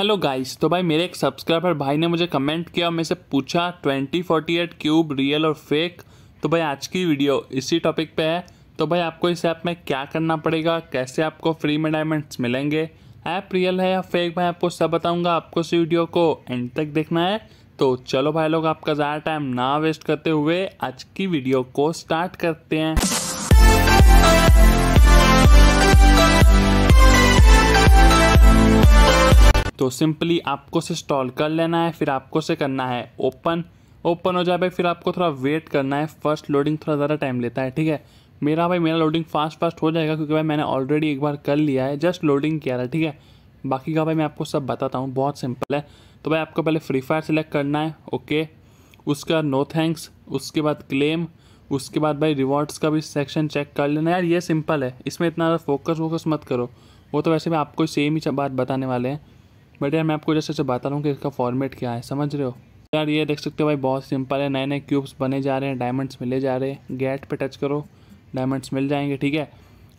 hello guys तो भाई मेरे एक सब्सक्राइबर भाई ने मुझे कमेंट किया और मेरे से पूछा twenty forty eight cube real और फेक तो भाई आज की वीडियो इसी टॉपिक पे है तो भाई आपको इस ऐप में क्या करना पड़ेगा कैसे आपको फ्री में डायमंड्स मिलेंगे ऐप रियल है या फेक भाई आपको सब बताऊंगा आपको इस वीडियो को एंड तक देखना है तो चलो भाई लोग आपका ज़्यादा टाइम ना वेस्ट करते हुए आज की वीडियो को स्टार्ट करते हैं तो सिंपली आपको से स्टॉल कर लेना है फिर आपको से करना है ओपन ओपन हो जाए भाई फिर आपको थोड़ा वेट करना है फर्स्ट लोडिंग थोड़ा ज़्यादा टाइम लेता है ठीक है मेरा भाई मेरा लोडिंग फास्ट फास्ट हो जाएगा क्योंकि भाई मैंने ऑलरेडी एक बार कर लिया है जस्ट लोडिंग किया था ठीक है बाकी का भाई मैं आपको सब बताता हूँ बहुत सिंपल है तो भाई आपको पहले फ्री फायर सेलेक्ट करना है ओके उसका नो थैंक्स उसके बाद क्लेम उसके बाद भाई रिवॉर्ड्स का भी सेक्शन चेक कर लेना यार ये सिंपल है इसमें इतना ज़्यादा फोकस वोकस मत करो वो तो वैसे भी आपको सेम ही बात बताने वाले हैं बट यार मैं आपको जैसे जैसे बता रहा हूँ कि इसका फॉर्मेट क्या है समझ रहे हो यार ये देख सकते हो भाई बहुत सिंपल है नए नए क्यूब्स बने जा रहे हैं डायमंड्स मिले जा रहे हैं गेट पे टच करो डायमंड्स मिल जाएंगे ठीक है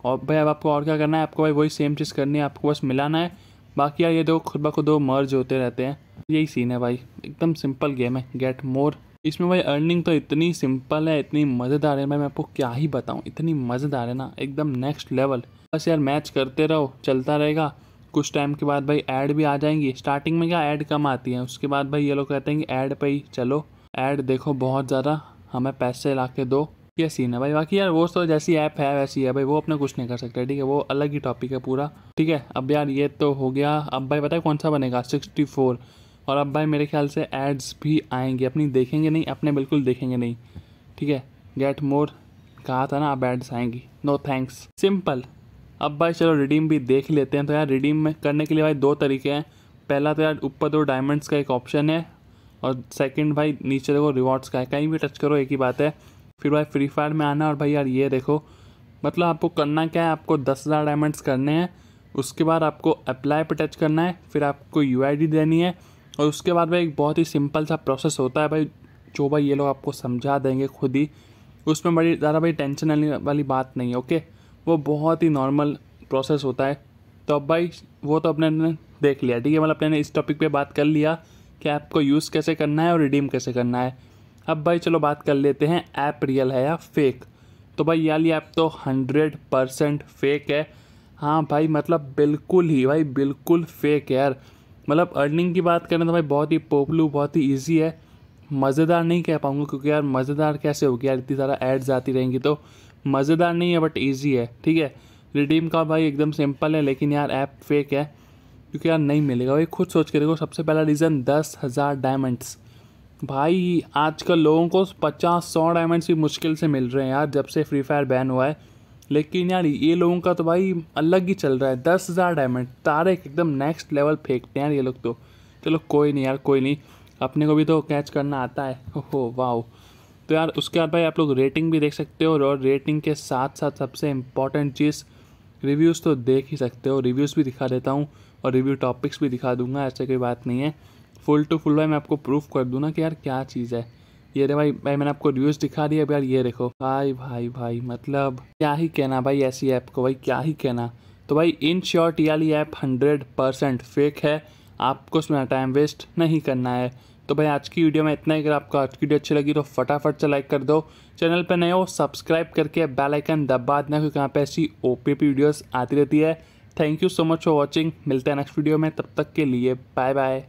और भाई अब आपको और क्या करना है आपको भाई वही सेम चीज़ करनी है आपको बस मिलाना है बाकी यार ये दो खुद ब खुद दो मर्ज होते रहते हैं यही सीन है भाई एकदम सिंपल गेम है गेट मोर इसमें भाई अर्निंग तो इतनी सिंपल है इतनी मज़ेदार है भाई मैं आपको क्या ही बताऊँ इतनी मज़ेदार है ना एकदम नेक्स्ट लेवल बस यार मैच करते रहो चलता रहेगा कुछ टाइम के बाद भाई ऐड भी आ जाएंगी स्टार्टिंग में क्या ऐड कम आती है उसके बाद भाई ये लोग कहते हैं कि ऐड पे ही चलो ऐड देखो बहुत ज़्यादा हमें पैसे ला के दो ये सीन है भाई बाकी यार वो तो जैसी ऐप है वैसी है भाई वो अपना कुछ नहीं कर सकते ठीक है वो अलग ही टॉपिक है पूरा ठीक है अब यार ये तो हो गया अब भाई पता है कौन सा बनेगा सिक्सटी फोर और अब भाई मेरे ख्याल से एड्स भी आएंगे अपनी देखेंगे नहीं अपने बिल्कुल देखेंगे नहीं ठीक है गेट मोर कहा था ना अब एड्स आएंगी नो थैंक्स सिंपल अब भाई चलो रिडीम भी देख लेते हैं तो यार रिडीम में करने के लिए भाई दो तरीके हैं पहला तो यार ऊपर दो डायमंड्स का एक ऑप्शन है और सेकंड भाई नीचे देखो रिवॉर्ड्स का है कहीं भी टच करो एक ही बात है फिर भाई फ्री फायर में आना और भाई यार ये देखो मतलब आपको करना क्या है आपको दस हज़ार डायमंड्स करने हैं उसके बाद आपको अप्लाई पर टच करना है फिर आपको यू देनी है और उसके बाद भाई एक बहुत ही सिंपल सा प्रोसेस होता है भाई जो भाई ये लोग आपको समझा देंगे खुद ही उसमें बड़ी ज़्यादा भाई टेंशन वाली बात नहीं है ओके वो बहुत ही नॉर्मल प्रोसेस होता है तो अब भाई वो तो अपने ने देख लिया ठीक है मतलब अपने ने इस टॉपिक पे बात कर लिया कि ऐप को यूज़ कैसे करना है और रिडीम कैसे करना है अब भाई चलो बात कर लेते हैं ऐप रियल है या फेक तो भाई याली ऐप तो हंड्रेड परसेंट फेक है हाँ भाई मतलब बिल्कुल ही भाई बिल्कुल फेक है यार मतलब अर्निंग की बात करें तो भाई बहुत ही पॉपुलर बहुत ही ईजी है मज़ेदार नहीं कह पाऊँगा क्योंकि यार मज़ेदार कैसे होगी यार इतनी ज़्यादा एड्स आती रहेंगी तो मज़ेदार नहीं है बट ईजी है ठीक है रिडीम का भाई एकदम सिंपल है लेकिन यार ऐप फेक है क्योंकि यार नहीं मिलेगा भाई खुद सोच के देखो सबसे पहला रीज़न दस हज़ार डायमंड्स भाई आजकल लोगों को पचास सौ डायमंड्स भी मुश्किल से मिल रहे हैं यार जब से फ्री फायर बैन हुआ है लेकिन यार ये लोगों का तो भाई अलग ही चल रहा है दस हज़ार डायमंड तारे एकदम नेक्स्ट लेवल फेंकते हैं यार ये लोग तो चलो कोई नहीं यार कोई नहीं अपने को भी तो कैच करना आता है ओहो वाह तो यार उसके बाद भाई आप लोग रेटिंग भी देख सकते हो और रेटिंग के साथ साथ सबसे इम्पॉर्टेंट चीज़ रिव्यूज़ तो देख ही सकते हो रिव्यूज़ भी दिखा देता हूँ और रिव्यू टॉपिक्स भी दिखा दूंगा ऐसे कोई बात नहीं है फुल टू फुल भाई मैं आपको प्रूफ कर दूँ ना कि यार क्या चीज़ है ये रे भाई भाई मैंने आपको रिव्यूज़ दिखा दिया अभी यार ये देखो भाई भाई भाई मतलब क्या ही कहना भाई ऐसी ऐप को भाई क्या ही कहना तो भाई इन शॉर्ट ये वाली ऐप हंड्रेड परसेंट फेक है आपको उसमें टाइम वेस्ट नहीं करना है तो भाई आज की वीडियो में इतना ही अगर आपको आज की वीडियो अच्छी लगी तो फटाफट से लाइक कर दो चैनल पर नए हो सब्सक्राइब करके बेल आइकन दबा देना क्योंकि यहाँ पे ऐसी ओ पी वीडियोस आती रहती है thank you so much for watching मिलते हैं नेक्स्ट वीडियो में तब तक के लिए बाय बाय